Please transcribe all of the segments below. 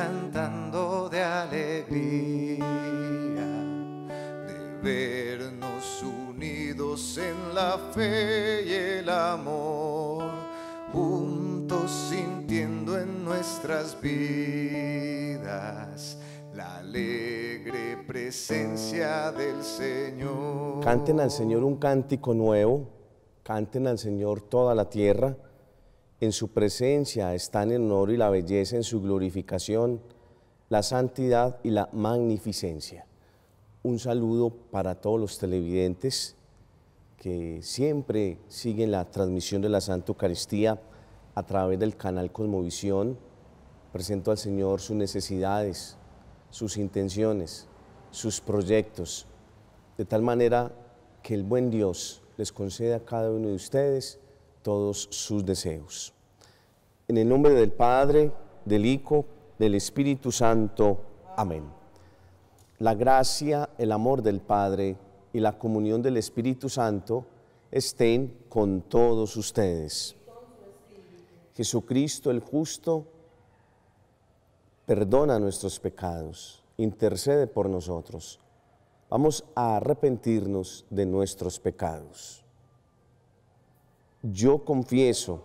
cantando de alegría, de vernos unidos en la fe y el amor, juntos sintiendo en nuestras vidas la alegre presencia del Señor. Canten al Señor un cántico nuevo, canten al Señor toda la tierra. En su presencia están el honor y la belleza, en su glorificación, la santidad y la magnificencia. Un saludo para todos los televidentes que siempre siguen la transmisión de la Santa Eucaristía a través del canal Cosmovisión. Presento al Señor sus necesidades, sus intenciones, sus proyectos, de tal manera que el buen Dios les conceda a cada uno de ustedes todos sus deseos. En el nombre del Padre, del Hijo, del Espíritu Santo. Amén. La gracia, el amor del Padre y la comunión del Espíritu Santo estén con todos ustedes. Jesucristo el justo, perdona nuestros pecados, intercede por nosotros. Vamos a arrepentirnos de nuestros pecados. Yo confieso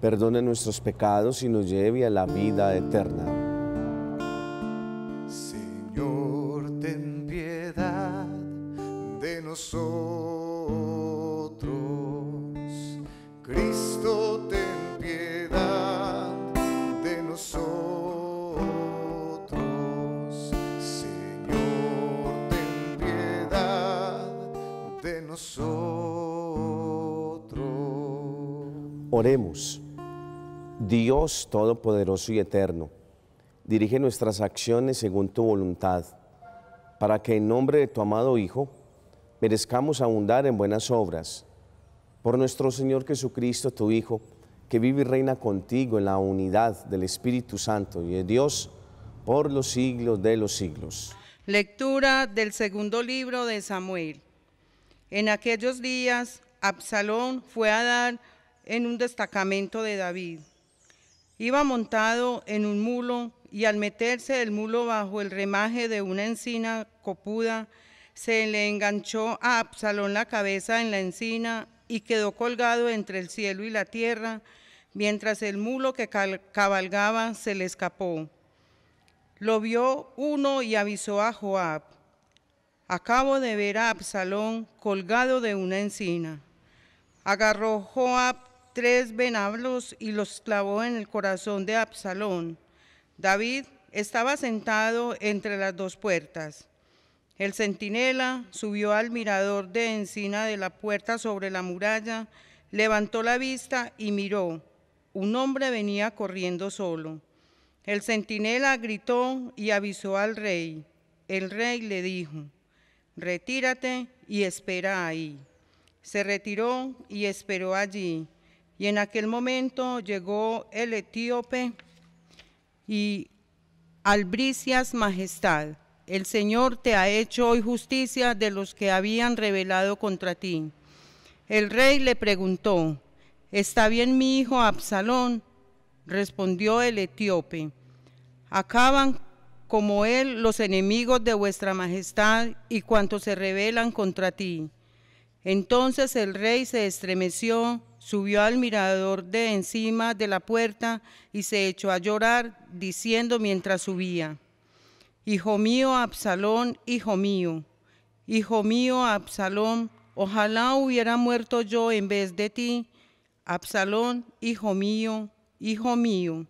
perdone nuestros pecados y nos lleve a la vida eterna. Dios Todopoderoso y Eterno, dirige nuestras acciones según tu voluntad, para que en nombre de tu amado Hijo merezcamos abundar en buenas obras. Por nuestro Señor Jesucristo, tu Hijo, que vive y reina contigo en la unidad del Espíritu Santo y de Dios por los siglos de los siglos. Lectura del segundo libro de Samuel. En aquellos días, Absalón fue a dar en un destacamento de David. Iba montado en un mulo y al meterse el mulo bajo el remaje de una encina copuda, se le enganchó a Absalón la cabeza en la encina y quedó colgado entre el cielo y la tierra, mientras el mulo que cabalgaba se le escapó. Lo vio uno y avisó a Joab, acabo de ver a Absalón colgado de una encina. Agarró Joab tres venablos y los clavó en el corazón de Absalón. David estaba sentado entre las dos puertas. El centinela subió al mirador de encina de la puerta sobre la muralla, levantó la vista y miró. Un hombre venía corriendo solo. El centinela gritó y avisó al rey. El rey le dijo, retírate y espera ahí. Se retiró y esperó allí. Y en aquel momento llegó el etíope y albricias majestad, el Señor te ha hecho hoy justicia de los que habían rebelado contra ti. El rey le preguntó, ¿está bien mi hijo Absalón? Respondió el etíope, acaban como él los enemigos de vuestra majestad y cuantos se rebelan contra ti. Entonces el rey se estremeció subió al mirador de encima de la puerta y se echó a llorar, diciendo mientras subía, Hijo mío, Absalón, hijo mío, hijo mío, Absalón, ojalá hubiera muerto yo en vez de ti, Absalón, hijo mío, hijo mío.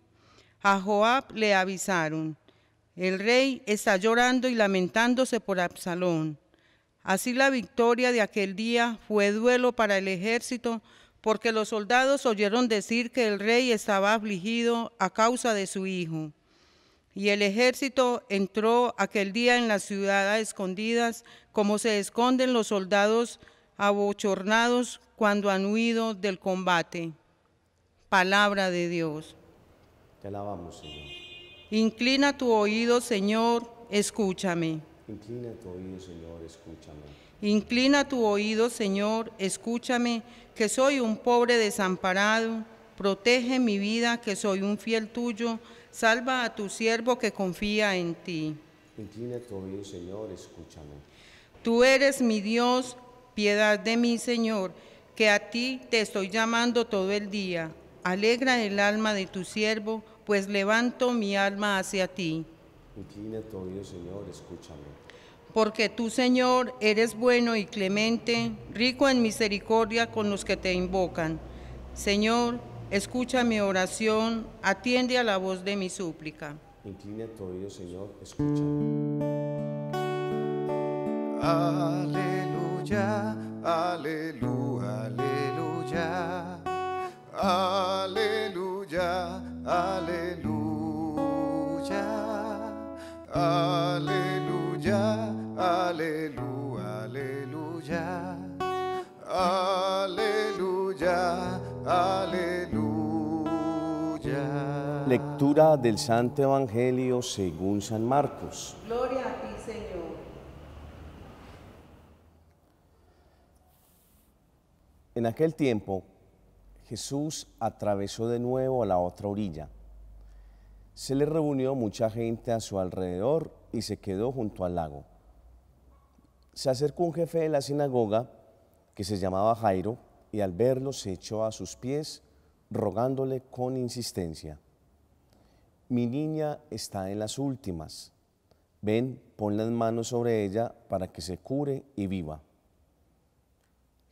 A Joab le avisaron, el rey está llorando y lamentándose por Absalón. Así la victoria de aquel día fue duelo para el ejército, porque los soldados oyeron decir que el rey estaba afligido a causa de su hijo. Y el ejército entró aquel día en la ciudad a escondidas, como se esconden los soldados abochornados cuando han huido del combate. Palabra de Dios. Te alabamos, Señor. Inclina tu oído, Señor, escúchame. Inclina tu oído, Señor, escúchame. Inclina tu oído, Señor, escúchame, que soy un pobre desamparado. Protege mi vida, que soy un fiel tuyo. Salva a tu siervo que confía en ti. Inclina tu oído, Señor, escúchame. Tú eres mi Dios, piedad de mí, Señor, que a ti te estoy llamando todo el día. Alegra el alma de tu siervo, pues levanto mi alma hacia ti. Inclina tu oído, Señor, escúchame porque tú, Señor, eres bueno y clemente, rico en misericordia con los que te invocan. Señor, escucha mi oración, atiende a la voz de mi súplica. Inclina tu oído, Señor, escucha. Aleluya, aleluya, aleluya, aleluya, aleluya, aleluya. Aleluya, aleluya, aleluya, aleluya. Lectura del Santo Evangelio según San Marcos. Gloria a ti, Señor. En aquel tiempo, Jesús atravesó de nuevo a la otra orilla. Se le reunió mucha gente a su alrededor y se quedó junto al lago. Se acercó un jefe de la sinagoga que se llamaba Jairo y al verlo se echó a sus pies rogándole con insistencia, mi niña está en las últimas, ven, pon las manos sobre ella para que se cure y viva.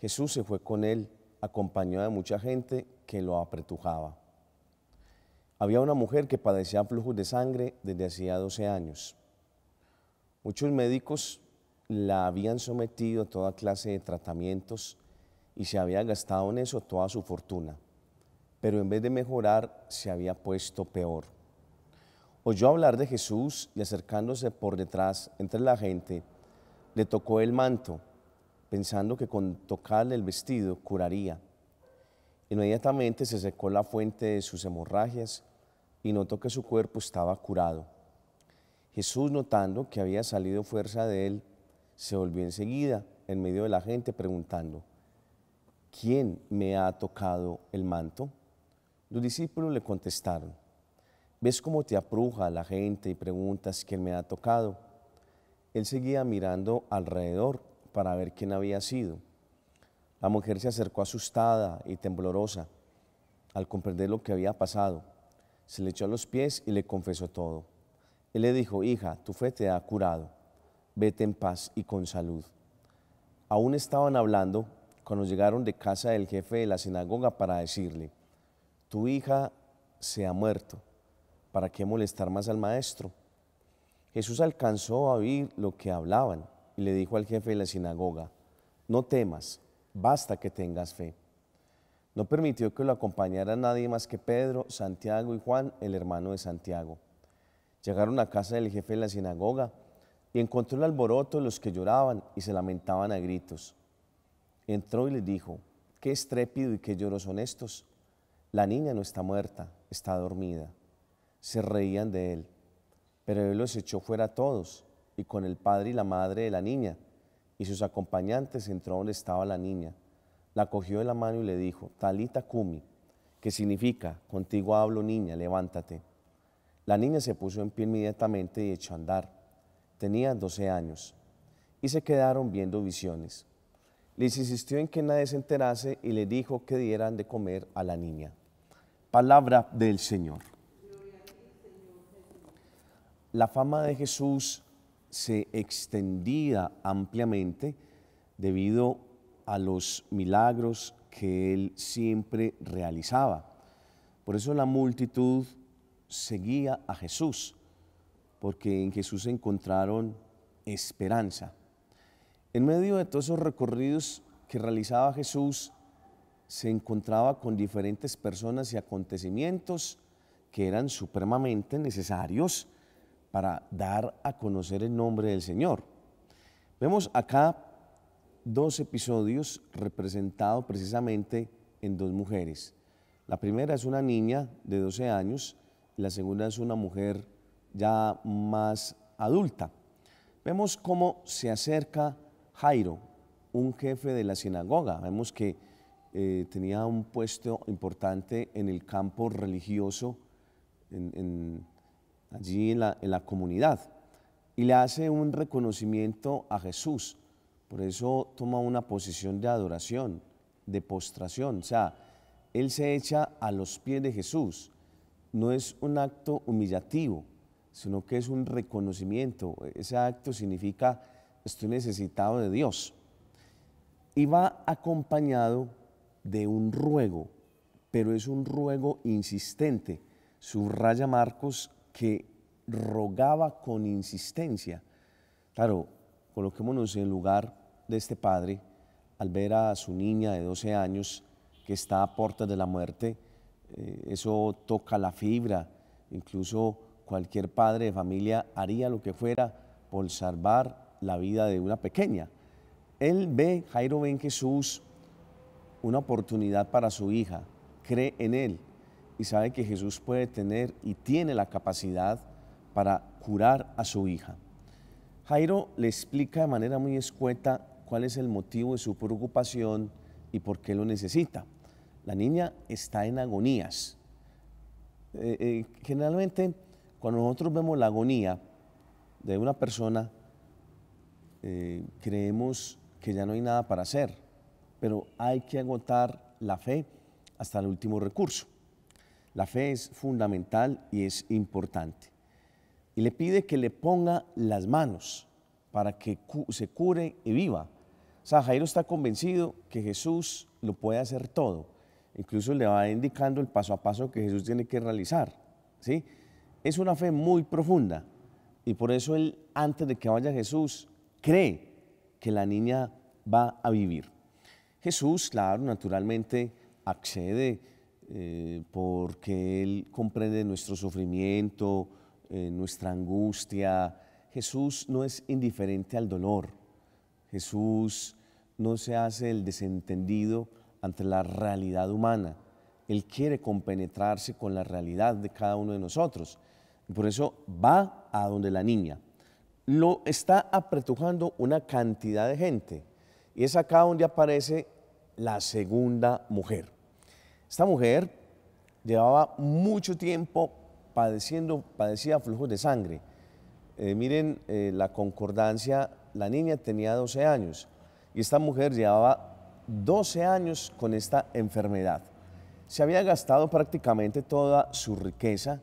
Jesús se fue con él, acompañado de mucha gente que lo apretujaba. Había una mujer que padecía flujos de sangre desde hacía 12 años. Muchos médicos la habían sometido a toda clase de tratamientos y se había gastado en eso toda su fortuna. Pero en vez de mejorar, se había puesto peor. Oyó hablar de Jesús y acercándose por detrás entre la gente, le tocó el manto, pensando que con tocarle el vestido curaría. Inmediatamente se secó la fuente de sus hemorragias y notó que su cuerpo estaba curado. Jesús, notando que había salido fuerza de él, se volvió enseguida en medio de la gente preguntando, ¿quién me ha tocado el manto? Los discípulos le contestaron, ¿ves cómo te apruja la gente y preguntas quién me ha tocado? Él seguía mirando alrededor para ver quién había sido. La mujer se acercó asustada y temblorosa. Al comprender lo que había pasado, se le echó a los pies y le confesó todo. Él le dijo, hija, tu fe te ha curado vete en paz y con salud. Aún estaban hablando cuando llegaron de casa del jefe de la sinagoga para decirle, tu hija se ha muerto, ¿para qué molestar más al maestro? Jesús alcanzó a oír lo que hablaban y le dijo al jefe de la sinagoga, no temas, basta que tengas fe. No permitió que lo acompañara nadie más que Pedro, Santiago y Juan, el hermano de Santiago. Llegaron a casa del jefe de la sinagoga, y encontró el alboroto de los que lloraban y se lamentaban a gritos. Entró y les dijo, qué estrépido y qué lloros son estos. La niña no está muerta, está dormida. Se reían de él, pero él los echó fuera a todos y con el padre y la madre de la niña y sus acompañantes entró donde estaba la niña. La cogió de la mano y le dijo, Talita Kumi, que significa, contigo hablo niña, levántate. La niña se puso en pie inmediatamente y echó a andar Tenía 12 años. Y se quedaron viendo visiones. Les insistió en que nadie se enterase y le dijo que dieran de comer a la niña. Palabra del Señor. La fama de Jesús se extendía ampliamente debido a los milagros que él siempre realizaba. Por eso la multitud seguía a Jesús, porque en Jesús encontraron esperanza. En medio de todos esos recorridos que realizaba Jesús, se encontraba con diferentes personas y acontecimientos que eran supremamente necesarios para dar a conocer el nombre del Señor. Vemos acá dos episodios representados precisamente en dos mujeres. La primera es una niña de 12 años, la segunda es una mujer ya más adulta. Vemos cómo se acerca Jairo, un jefe de la sinagoga. Vemos que eh, tenía un puesto importante en el campo religioso, allí en la, en la comunidad, y le hace un reconocimiento a Jesús. Por eso toma una posición de adoración, de postración. O sea, él se echa a los pies de Jesús. No es un acto humillativo, sino que es un reconocimiento. Ese acto significa estoy necesitado de Dios. Y va acompañado de un ruego, pero es un ruego insistente. Subraya Marcos que rogaba con insistencia. Claro, coloquémonos en lugar de este padre al ver a su niña de 12 años que está a puertas de la muerte. Eh, eso toca la fibra, incluso cualquier padre de familia haría lo que fuera por salvar la vida de una pequeña. Él ve, Jairo ve en Jesús una oportunidad para su hija, cree en él y sabe que Jesús puede tener y tiene la capacidad para curar a su hija. Jairo le explica de manera muy escueta cuál es el motivo de su preocupación y por qué lo necesita. La niña está en agonías. Eh, eh, generalmente cuando nosotros vemos la agonía de una persona, eh, creemos que ya no hay nada para hacer, pero hay que agotar la fe hasta el último recurso. La fe es fundamental y es importante. Y le pide que le ponga las manos para que se cure y viva. O sea, Jairo está convencido que Jesús lo puede hacer todo. Incluso le va indicando el paso a paso que Jesús tiene que realizar. ¿sí? es una fe muy profunda y por eso él, antes de que vaya Jesús, cree que la niña va a vivir. Jesús, claro, naturalmente accede eh, porque él comprende nuestro sufrimiento, eh, nuestra angustia. Jesús no es indiferente al dolor. Jesús no se hace el desentendido ante la realidad humana. Él quiere compenetrarse con la realidad de cada uno de nosotros. Por eso va a donde la niña. Lo está apretujando una cantidad de gente. Y es acá donde aparece la segunda mujer. Esta mujer llevaba mucho tiempo padeciendo, padecía flujos de sangre. Eh, miren eh, la concordancia, la niña tenía 12 años y esta mujer llevaba 12 años con esta enfermedad. Se había gastado prácticamente toda su riqueza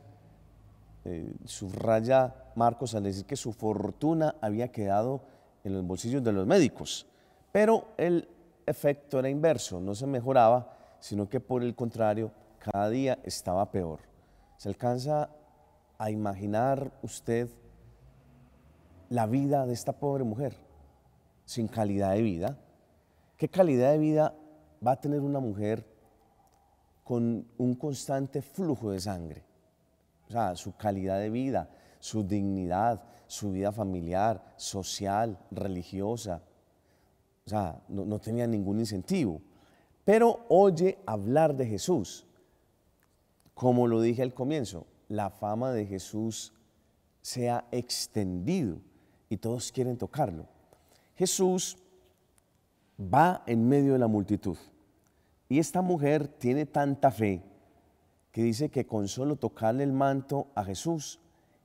eh, subraya Marcos al decir que su fortuna había quedado en los bolsillos de los médicos. Pero el efecto era inverso, no se mejoraba, sino que por el contrario, cada día estaba peor. ¿Se alcanza a imaginar usted la vida de esta pobre mujer sin calidad de vida? ¿Qué calidad de vida va a tener una mujer con un constante flujo de sangre? o sea, su calidad de vida, su dignidad, su vida familiar, social, religiosa. O sea, no, no tenía ningún incentivo. Pero oye hablar de Jesús. Como lo dije al comienzo, la fama de Jesús se ha extendido y todos quieren tocarlo. Jesús va en medio de la multitud y esta mujer tiene tanta fe que dice que con solo tocarle el manto a Jesús,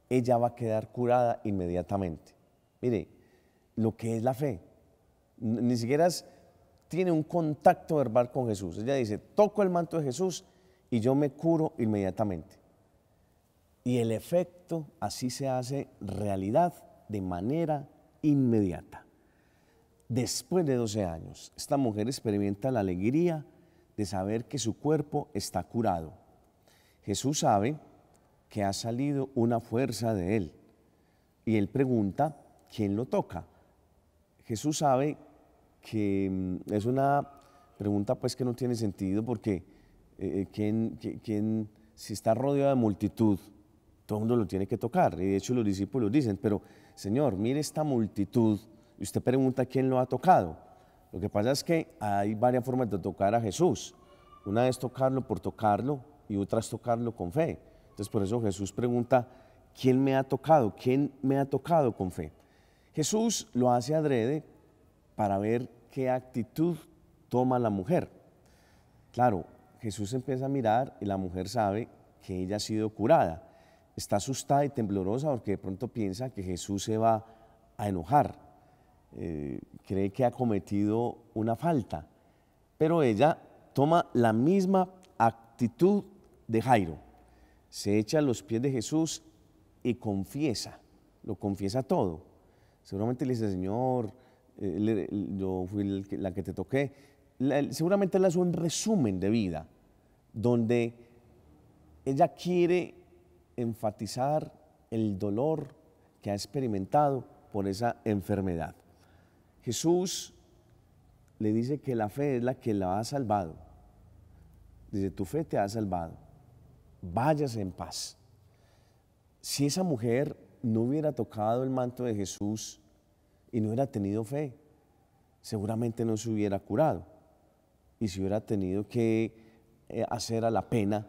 ella va a quedar curada inmediatamente. Mire, lo que es la fe, ni siquiera tiene un contacto verbal con Jesús. Ella dice, toco el manto de Jesús y yo me curo inmediatamente. Y el efecto así se hace realidad de manera inmediata. Después de 12 años, esta mujer experimenta la alegría de saber que su cuerpo está curado. Jesús sabe que ha salido una fuerza de él y él pregunta, ¿quién lo toca? Jesús sabe que mm, es una pregunta pues que no tiene sentido porque eh, eh, si está rodeado de multitud, todo el mundo lo tiene que tocar. Y de hecho los discípulos dicen, pero Señor, mire esta multitud y usted pregunta quién lo ha tocado. Lo que pasa es que hay varias formas de tocar a Jesús. Una es tocarlo por tocarlo, y otra tocarlo con fe. Entonces por eso Jesús pregunta, ¿quién me ha tocado? ¿Quién me ha tocado con fe? Jesús lo hace adrede para ver qué actitud toma la mujer. Claro, Jesús empieza a mirar y la mujer sabe que ella ha sido curada. Está asustada y temblorosa porque de pronto piensa que Jesús se va a enojar. Eh, cree que ha cometido una falta. Pero ella toma la misma actitud de Jairo, se echa a los pies de Jesús y confiesa, lo confiesa todo. Seguramente le dice, Señor, eh, yo fui la que te toqué. seguramente él hace un resumen de vida donde ella quiere enfatizar el dolor que ha experimentado por esa enfermedad. Jesús le dice que la fe es la que la ha salvado. Dice, tu fe te ha salvado váyase en paz. Si esa mujer no hubiera tocado el manto de Jesús y no hubiera tenido fe, seguramente no se hubiera curado y se hubiera tenido que eh, hacer a la pena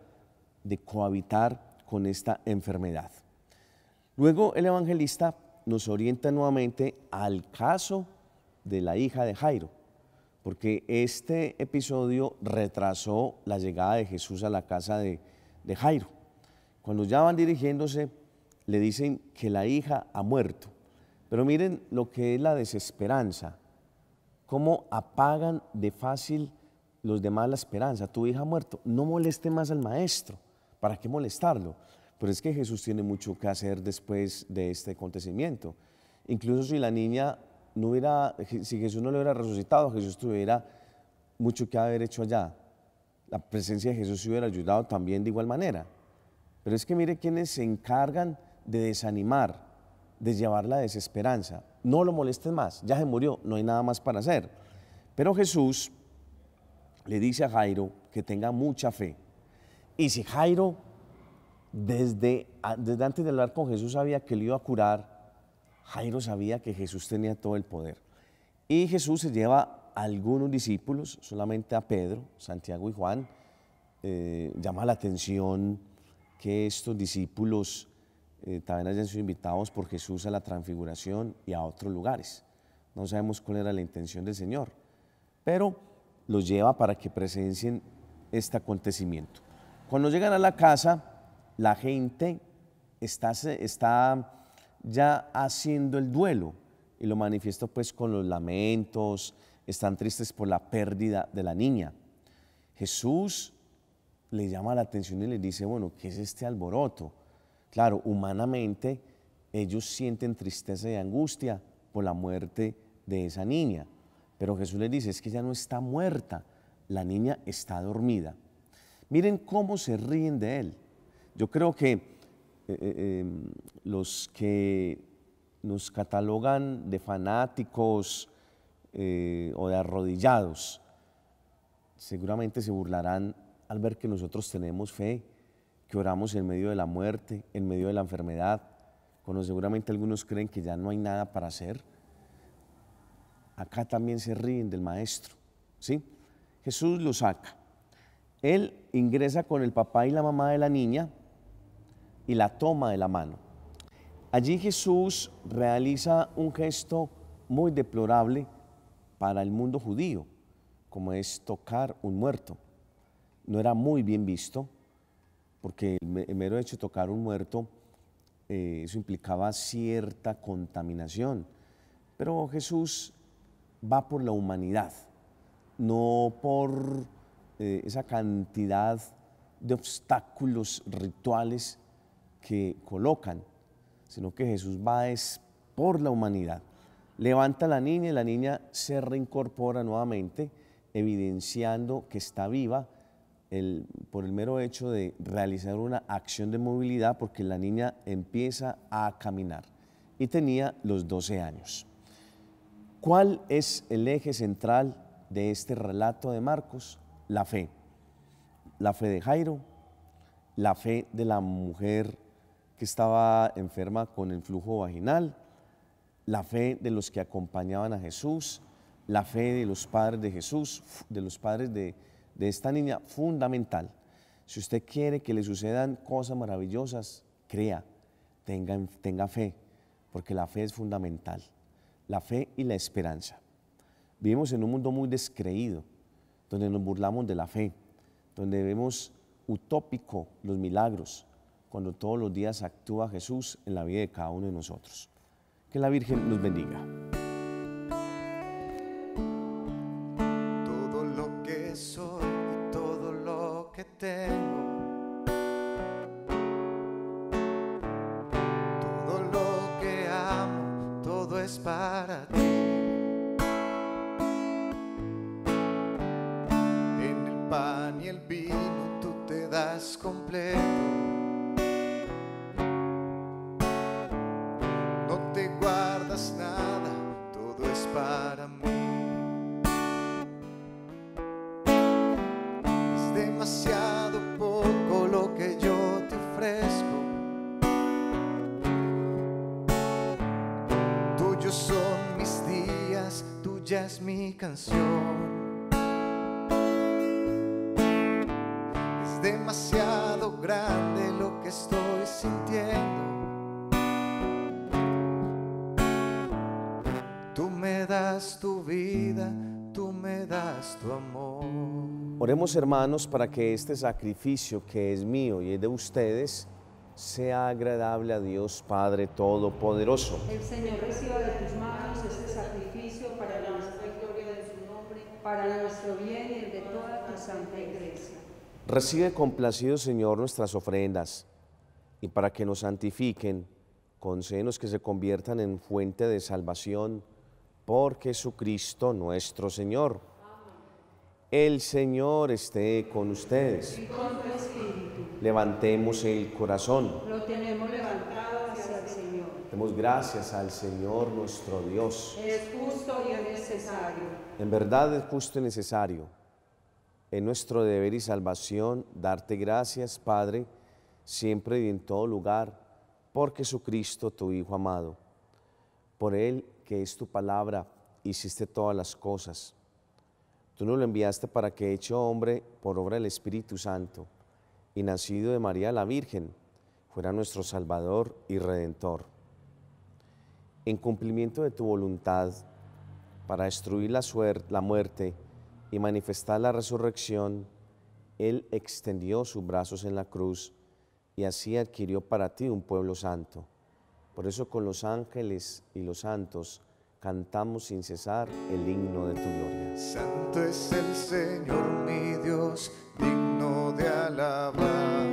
de cohabitar con esta enfermedad. Luego el evangelista nos orienta nuevamente al caso de la hija de Jairo, porque este episodio retrasó la llegada de Jesús a la casa de de Jairo. Cuando ya van dirigiéndose, le dicen que la hija ha muerto. Pero miren lo que es la desesperanza, cómo apagan de fácil los demás la esperanza. Tu hija ha muerto, no moleste más al maestro, ¿para qué molestarlo? Pero es que Jesús tiene mucho que hacer después de este acontecimiento. Incluso si la niña no hubiera, si Jesús no le hubiera resucitado, Jesús tuviera mucho que haber hecho allá la presencia de Jesús hubiera ayudado también de igual manera. Pero es que mire quienes se encargan de desanimar, de llevar la desesperanza. No lo molesten más, ya se murió, no hay nada más para hacer. Pero Jesús le dice a Jairo que tenga mucha fe. Y si Jairo, desde, desde antes de hablar con Jesús, sabía que le iba a curar, Jairo sabía que Jesús tenía todo el poder. Y Jesús se lleva algunos discípulos, solamente a Pedro, Santiago y Juan, eh, llama la atención que estos discípulos eh, también hayan sido invitados por Jesús a la transfiguración y a otros lugares. No sabemos cuál era la intención del Señor, pero los lleva para que presencien este acontecimiento. Cuando llegan a la casa, la gente está, está ya haciendo el duelo y lo manifiesto pues con los lamentos, están tristes por la pérdida de la niña. Jesús le llama la atención y le dice, bueno, ¿qué es este alboroto? Claro, humanamente ellos sienten tristeza y angustia por la muerte de esa niña, pero Jesús les dice, es que ya no está muerta, la niña está dormida. Miren cómo se ríen de él. Yo creo que eh, eh, em, los que nos catalogan de fanáticos, eh, o de arrodillados, seguramente se burlarán al ver que nosotros tenemos fe, que oramos en medio de la muerte, en medio de la enfermedad, cuando seguramente algunos creen que ya no hay nada para hacer. Acá también se ríen del maestro, ¿sí? Jesús lo saca. Él ingresa con el papá y la mamá de la niña y la toma de la mano. Allí Jesús realiza un gesto muy deplorable para el mundo judío, como es tocar un muerto. No era muy bien visto, porque el mero hecho de tocar un muerto, eh, eso implicaba cierta contaminación. Pero Jesús va por la humanidad, no por eh, esa cantidad de obstáculos rituales que colocan, sino que Jesús va es por la humanidad. Levanta la niña y la niña se reincorpora nuevamente, evidenciando que está viva por el mero hecho de realizar una acción de movilidad porque la niña empieza a caminar y tenía los 12 años. ¿Cuál es el eje central de este relato de Marcos? La fe. La fe de Jairo, la fe de la mujer que estaba enferma con el flujo vaginal, la fe de los que acompañaban a Jesús, la fe de los padres de Jesús, de los padres de, esta niña, fundamental. Si usted quiere que le sucedan cosas maravillosas, crea, tenga, tenga fe, porque la fe es fundamental. La fe y la esperanza. Vivimos en un mundo muy descreído, donde nos burlamos de la fe, donde vemos utópico los milagros, cuando todos los días actúa Jesús en la vida de cada uno de nosotros. Que la Virgen nos bendiga. Todo lo que soy y todo lo que tengo. Todo lo que amo, todo es para ti. En el pan y el vino tú te das completo. canción. Es demasiado grande lo que estoy sintiendo. Tú me das tu vida, tú me das tu amor. Oremos hermanos para que este sacrificio que es mío y es de ustedes, sea agradable a Dios Padre Todopoderoso. El Señor reciba de tus manos este para nuestro bien y el de toda tu santa iglesia. Recibe complacido, Señor, nuestras ofrendas, y para que nos santifiquen, senos que se conviertan en fuente de salvación por Jesucristo nuestro Señor. El Señor esté con ustedes. Levantemos el corazón. tenemos gracias al Señor nuestro Dios. Es justo y necesario. En verdad es justo y necesario. En nuestro deber y salvación, darte gracias, Padre, siempre y en todo lugar, por Jesucristo, tu Hijo amado. Por Él, que es tu palabra, hiciste todas las cosas. Tú nos lo enviaste para que, hecho hombre por obra del Espíritu Santo y nacido de María la Virgen, fuera nuestro Salvador y Redentor en cumplimiento de tu voluntad, para destruir la, suerte, la muerte y manifestar la resurrección, Él extendió sus brazos en la cruz y así adquirió para ti un pueblo santo. Por eso con los ángeles y los santos cantamos sin cesar el himno de tu gloria. Santo es el Señor mi Dios, digno de alabanza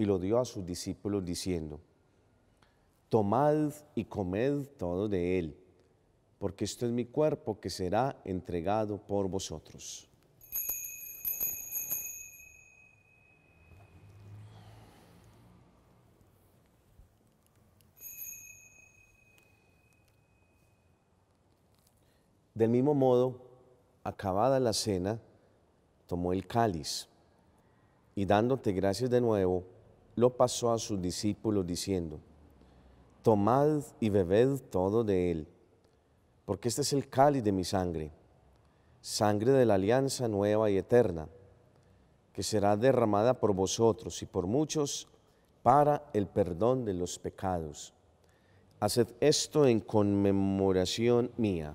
y lo dio a sus discípulos diciendo, tomad y comed todo de él, porque esto es mi cuerpo que será entregado por vosotros. Del mismo modo, acabada la cena, tomó el cáliz y dándote gracias de nuevo, lo pasó a sus discípulos diciendo, tomad y bebed todo de él, porque este es el cáliz de mi sangre, sangre de la alianza nueva y eterna, que será derramada por vosotros y por muchos para el perdón de los pecados. Haced esto en conmemoración mía.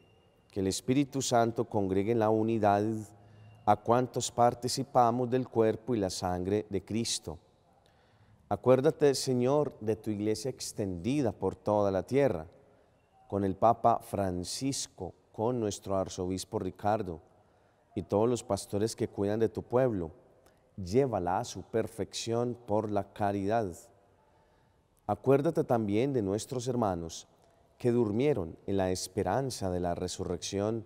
que el Espíritu Santo congregue en la unidad a cuantos participamos del cuerpo y la sangre de Cristo. Acuérdate, Señor, de tu iglesia extendida por toda la tierra, con el Papa Francisco, con nuestro arzobispo Ricardo y todos los pastores que cuidan de tu pueblo. Llévala a su perfección por la caridad. Acuérdate también de nuestros hermanos que durmieron en la esperanza de la resurrección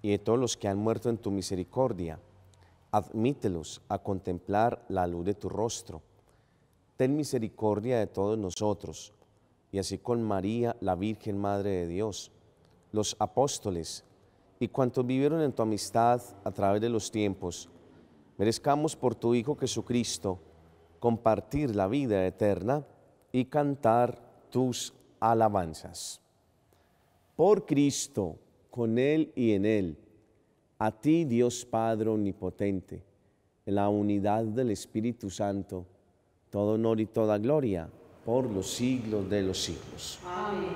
y de todos los que han muerto en tu misericordia. Admítelos a contemplar la luz de tu rostro. Ten misericordia de todos nosotros, y así con María, la Virgen Madre de Dios, los apóstoles y cuantos vivieron en tu amistad a través de los tiempos, merezcamos por tu Hijo Jesucristo compartir la vida eterna y cantar tus alabanzas. Por Cristo, con Él y en Él, a ti Dios Padre Omnipotente, en la unidad del Espíritu Santo, todo honor y toda gloria por los siglos de los siglos. Amén.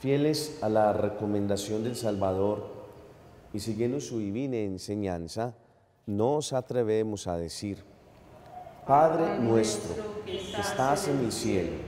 Fieles a la recomendación del Salvador y siguiendo su divina enseñanza, nos atrevemos a decir, Padre nuestro que estás en el cielo,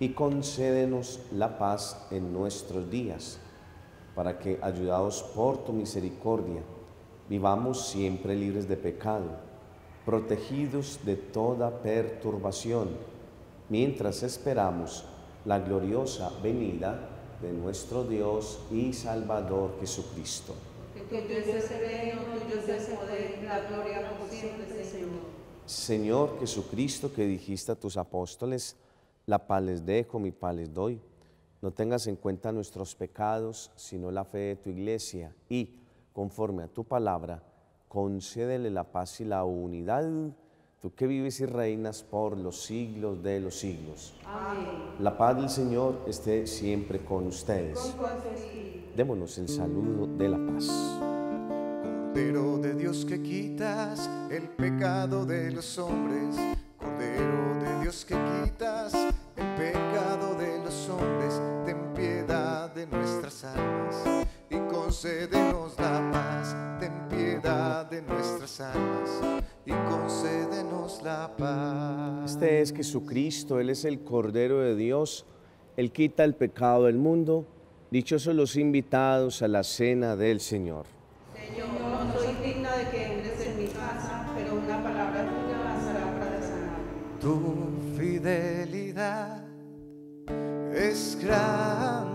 y concédenos la paz en nuestros días, para que, ayudados por tu misericordia, vivamos siempre libres de pecado, protegidos de toda perturbación, mientras esperamos la gloriosa venida de nuestro Dios y Salvador Jesucristo. Señor Jesucristo, que dijiste a tus apóstoles, la paz les dejo, mi paz les doy. No tengas en cuenta nuestros pecados, sino la fe de tu iglesia. Y, conforme a tu palabra, concédele la paz y la unidad, tú que vives y reinas por los siglos de los siglos. La paz del Señor esté siempre con ustedes. Démonos el saludo de la paz. Cordero de Dios que quitas el pecado de los hombres, Cordero de Dios que almas y concédenos la paz. Ten piedad de nuestras almas y concédenos la paz. Este es Jesucristo, Él es el Cordero de Dios. Él quita el pecado del mundo. Dichosos los invitados a la cena del Señor. Señor, no soy digna de que entres en mi casa, pero una palabra tuya Tu fidelidad es grande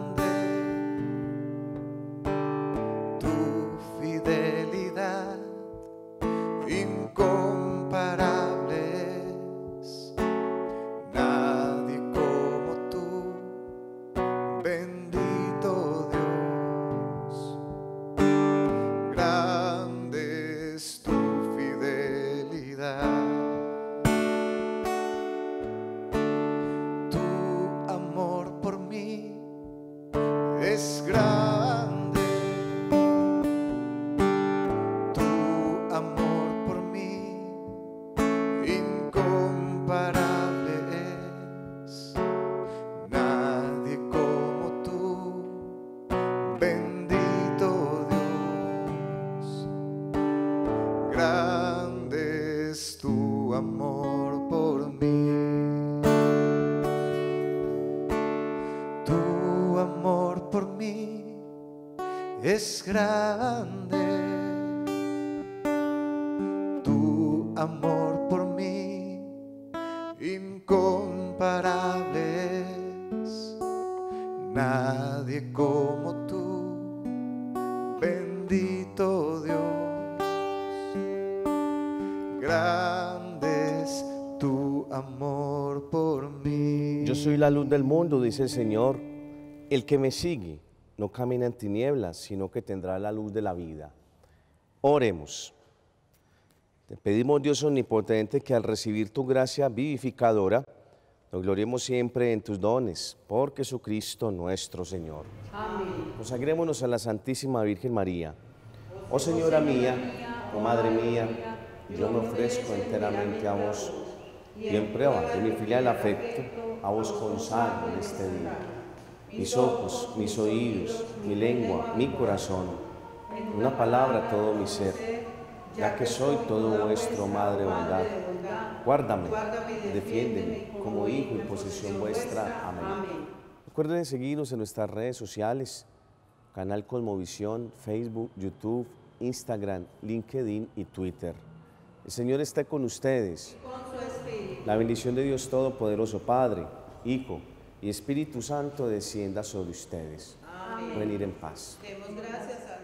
bendito Dios, grande es tu amor por mí. Tu amor por mí es grande, tu amor la luz del mundo, dice el Señor. El que me sigue no camina en tinieblas, sino que tendrá la luz de la vida. Oremos. Te pedimos, Dios omnipotente, que al recibir tu gracia vivificadora, nos gloriemos siempre en tus dones, por Jesucristo nuestro Señor. Amén. Consagrémonos a la Santísima Virgen María. Oh Señora mía, oh Madre mía, yo me ofrezco enteramente a vos y en prueba de mi filial afecto, a vos consagro en este día. Mis ojos, mis oídos, mi lengua, mi corazón, una palabra todo mi ser, ya que soy todo vuestro, Madre bondad. Guárdame, defiéndeme como hijo y posesión vuestra. Amén. Recuerden seguirnos en nuestras redes sociales, Canal Cosmovisión, Facebook, YouTube, Instagram, LinkedIn y Twitter. El Señor esté con ustedes. Con su espíritu. La bendición de Dios Todopoderoso, Padre, Hijo y Espíritu Santo descienda sobre ustedes. Amén. Venir en paz. Demos gracias